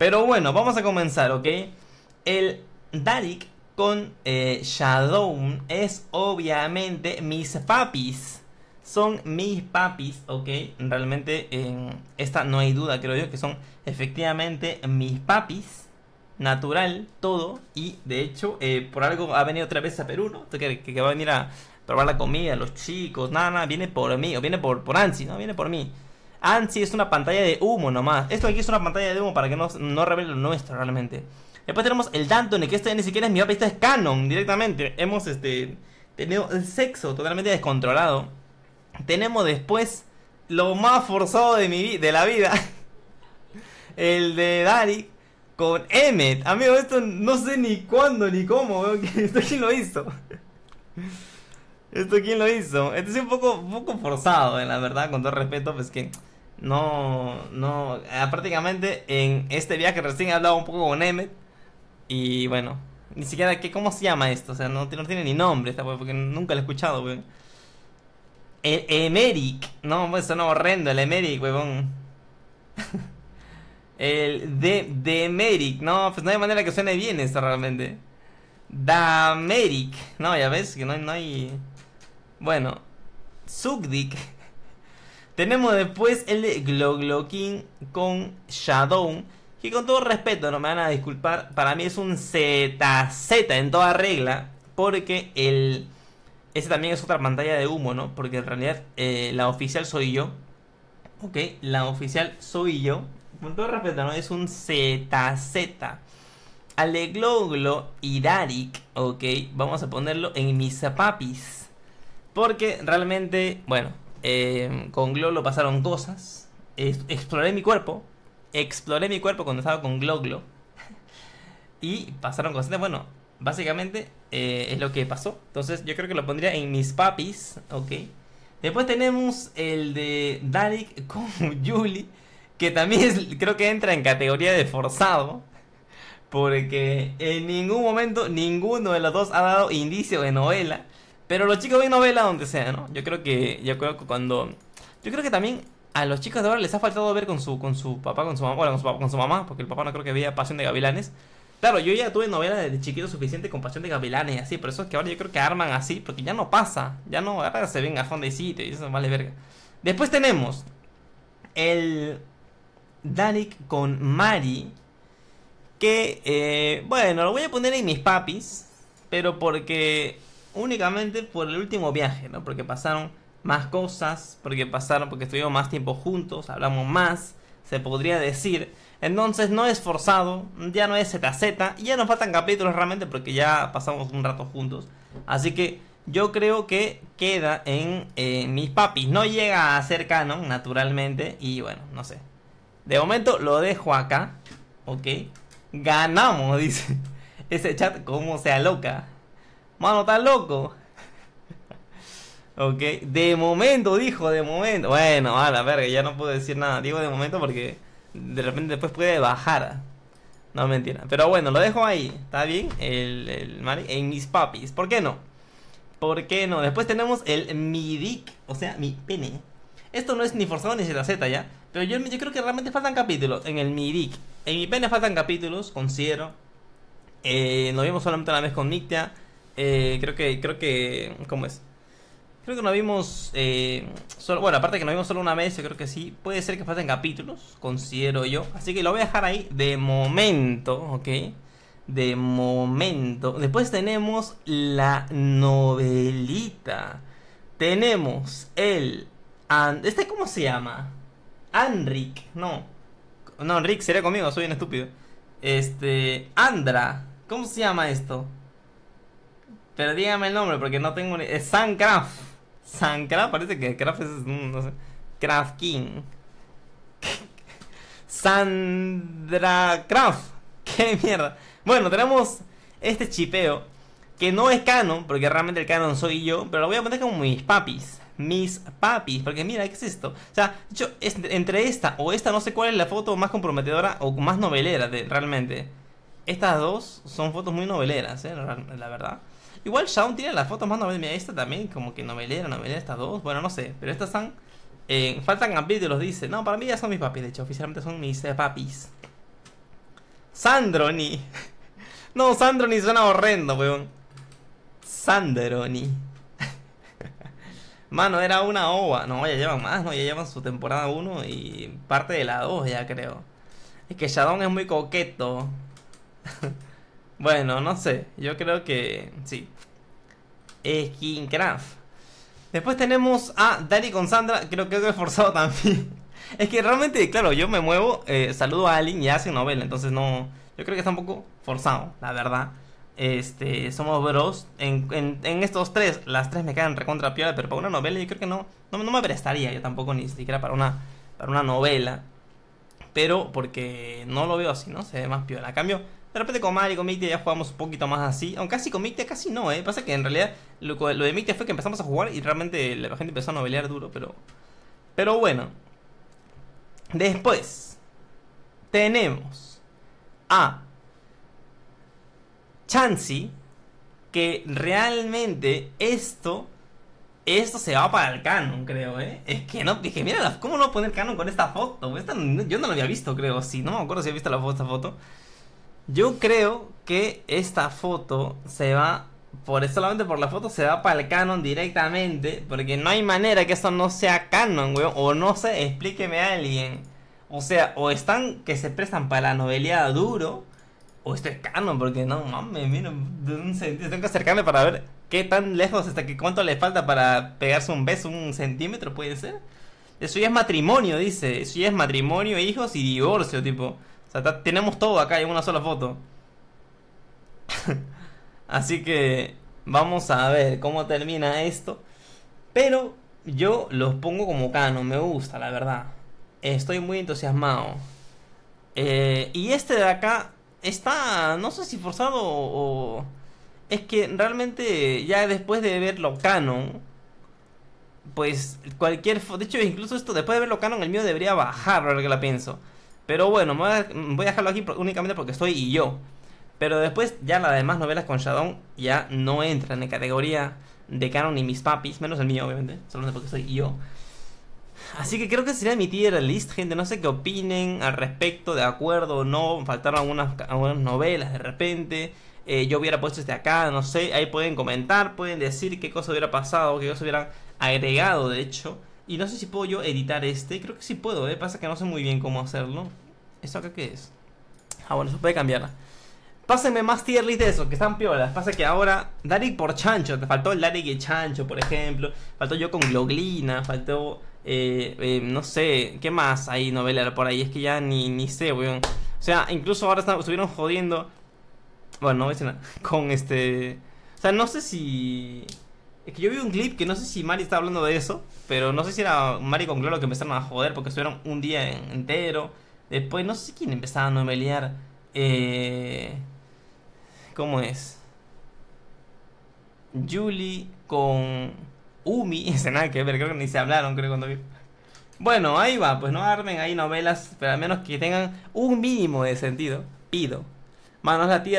Pero bueno, vamos a comenzar, ¿ok? El Dalek con eh, Shadow es obviamente mis papis. Son mis papis, ¿ok? Realmente en esta no hay duda, creo yo, que son efectivamente mis papis. Natural, todo. Y de hecho, eh, por algo ha venido otra vez a Perú, ¿no? Que, que, va a venir a probar la comida, los chicos, nada, nada. Viene por mí, o viene por, por Ansi, ¿no? Viene por mí. ANSI ah, es una pantalla de humo nomás. Esto aquí es una pantalla de humo para que no, no revele lo nuestro realmente. Después tenemos el Dantone, que este ni siquiera es mi mapa, este es canon directamente. Hemos este, tenido el sexo totalmente descontrolado. Tenemos después lo más forzado de, mi, de la vida. el de Dari con Emmet. Amigo, esto no sé ni cuándo ni cómo. ¿Esto quién lo hizo? ¿Esto quién lo hizo? Esto es un poco, un poco forzado, en eh, la verdad, con todo respeto, pues que... No, no, ah, prácticamente en este viaje recién he hablado un poco con Emmet y bueno, ni siquiera que cómo se llama esto, o sea, no, tiene ni nombre esta porque nunca la he escuchado, weón. El Emeric, no, pues no horrendo, el Emeric, weón. el de, Emeric, no, pues no hay manera que suene bien esto realmente. Dameric, no, ya ves que no, no hay... Bueno, Zugdik. Tenemos después el de King con Shadow. Que con todo respeto, no me van a disculpar. Para mí es un ZZ en toda regla. Porque el. Ese también es otra pantalla de humo, ¿no? Porque en realidad eh, la oficial soy yo. Ok, la oficial soy yo. Con todo respeto, ¿no? Es un ZZ. Alegloglo y Darik, ok, vamos a ponerlo en mis papis. Porque realmente, bueno, eh, con Gloglo pasaron cosas. exploré mi cuerpo. Exploré mi cuerpo cuando estaba con Gloglo. y pasaron cosas. Bueno, básicamente eh, es lo que pasó. Entonces yo creo que lo pondría en mis papis. Ok. Después tenemos el de Dalek con Julie. Que también creo que entra en categoría de forzado. Porque en ningún momento ninguno de los dos ha dado indicio de novela. Pero los chicos ven novela donde sea, ¿no? Yo creo que, yo creo que cuando... Yo creo que también a los chicos de ahora les ha faltado ver con su, con su papá, con su mamá, bueno, con su, mamá, porque el papá no creo que veía Pasión de Gavilanes. Claro, yo ya tuve novela de chiquito suficiente con Pasión de Gavilanes y así, por eso es que ahora yo creo que arman así, porque ya no pasa, ya no, ahora se ven a fondo de sitio y eso vale verga. Después tenemos el Danik con Mari, que, eh, bueno, lo voy a poner en mis papis, pero porque únicamente por el último viaje, ¿no? Porque pasaron más cosas, porque pasaron, porque estuvimos más tiempo juntos, hablamos más, se podría decir. Entonces no es forzado, ya no es ZZ, y ya nos faltan capítulos realmente porque ya pasamos un rato juntos. Así que yo creo que queda en eh, mis papis. No llega a ser canon, naturalmente, y bueno, no sé. De momento lo dejo acá, ¿ok? Ganamos, dice ese chat, como sea loca Mano, ¿estás loco? ok, de momento dijo, de momento. Bueno, a la verga, ya no puedo decir nada. Digo de momento porque de repente después puede bajar. No, mentira. Pero bueno, lo dejo ahí. ¿Está bien? El, el en mis papis. ¿Por qué no? ¿Por qué no? Después tenemos el midic, o sea, mi pene. Esto no es ni forzado ni se Z ya. Pero yo, yo creo que realmente faltan capítulos en el midic. En mi pene faltan capítulos, considero. Eh, nos vimos solamente una vez con Nictia. Eh, creo que, creo que, ¿cómo es? Creo que no vimos, eh, solo, bueno, aparte que no vimos solo una vez, yo creo que sí. Puede ser que falten capítulos, considero yo. Así que lo voy a dejar ahí de momento, ¿ok? De momento. Después tenemos la novelita. Tenemos el... ¿Este cómo se llama? Anric, no. No, Rick, sería conmigo, soy un estúpido. Este... Andra. ¿Cómo se llama esto? Pero dígame el nombre porque no tengo ni... Es Sancraft. Sancraft, parece que Craft es... Mm, no sé. Craft King. Sandra Craft. Qué mierda. Bueno, tenemos este chipeo. Que no es canon, porque realmente el canon soy yo. Pero lo voy a poner como mis papis. Mis papis. Porque mira, ¿qué es esto? O sea, yo, entre esta o esta, no sé cuál es la foto más comprometedora o más novelera de, realmente estas dos son fotos muy noveleras, eh, la, verdad. Igual Shawn tiene las fotos más noveleras. esta también, como que novelera, novelera, estas dos. Bueno, no sé, pero estas son. Eh, faltan Los dice. No, para mí ya son mis papis, de hecho, oficialmente son mis eh, papis. Sandroni. no, Sandroni suena horrendo, weón. Sandroni. Mano, era una ova. No, ya llevan más, ¿no? Ya llevan su temporada 1 y parte de la 2 ya creo. Es que Shadon es muy coqueto. bueno, no sé. Yo creo que sí. Skincraft. Después tenemos a Dari con Sandra. Creo que es forzado también. es que realmente, claro, yo me muevo, eh, saludo a alguien y hace novela. Entonces no. Yo creo que está un poco forzado, la verdad. Este, somos bros. En, estos tres, las tres me quedan recontra piola, pero para una novela yo creo que no, no, me prestaría yo tampoco ni siquiera para una, para una novela pero porque no lo veo así, ¿no? Se ve más piola. A cambio, de repente con Mario y con Mictia ya jugamos un poquito más así. Aunque casi con Mictia casi no, ¿eh? Pasa que en realidad lo, de Mictia fue que empezamos a jugar y realmente la gente empezó a novelear duro, pero... Pero bueno. Después. Tenemos a Chansey. Que realmente esto... Esto se va para el canon, creo, ¿eh? Es que no... Dije, mira, ¿cómo no poner canon con esta foto? yo no la había visto, creo. Sí, no me acuerdo si había visto la esta foto. Yo creo que esta foto se va, por solamente por la foto, se va para el canon directamente. Porque no hay manera que esto no sea canon, weón. O no sé, explíqueme a alguien. O sea, o están que se prestan para la novelía duro. O esto es canon, porque no mames, mira, tengo que acercarme para ver qué tan lejos hasta que cuánto le falta para pegarse un beso, un centímetro, puede ser. Eso ya es matrimonio, dice. Eso ya es matrimonio, hijos y divorcio, tipo. O sea, tenemos todo acá en una sola foto. Así que vamos a ver cómo termina esto. Pero yo los pongo como canon, me gusta, la verdad. Estoy muy entusiasmado. Eh, y este de acá está, no sé si forzado o... Es que realmente ya después de verlo canon, pues cualquier... De hecho, incluso esto, después de verlo canon, el mío debería bajar, ahora que la pienso. Pero bueno, mm, voy a, dejarlo aquí únicamente porque estoy y yo. Pero después ya las demás novelas con Shadow ya no entran en categoría de canon ni mis papis, menos el mío obviamente, solamente porque soy yo. Así que creo que sería mi tier list, gente. No sé qué opinen al respecto, de acuerdo o no. Faltaron algunas, algunas novelas de repente. Eh, yo hubiera puesto este acá, no sé. Ahí pueden comentar, pueden decir qué cosa hubiera pasado, qué cosa hubieran agregado, de hecho. Y no sé si puedo yo editar este. Creo que sí puedo, ¿eh? Pasa que no sé muy bien cómo hacerlo. ¿Esto acá qué es? Ah, bueno, eso puede cambiarla. Pásenme más tier list de eso, que están piolas. Pasa que ahora, Darik por Chancho, te faltó el Darik y Chancho, por ejemplo. Faltó yo con Gloglina, faltó, eh, eh no sé, ¿qué más hay novela por ahí? Es que ya ni, ni sé, weón. O sea, incluso ahora estuvieron jodiendo. Bueno, no voy a decir nada. Con este. O sea, no sé si. Es que yo vi un clip que no sé si Mari está hablando de eso, pero no sé si era Mari con Gloro que empezaron a joder porque estuvieron un día entero. Después no sé quién empezaba a novelear. Eh, ¿Cómo es? Julie con Umi. Esa nada que ver, creo que ni se hablaron, creo cuando vi. Bueno, ahí va, pues no armen ahí novelas, pero al menos que tengan un mínimo de sentido. Pido. Manos la tierra.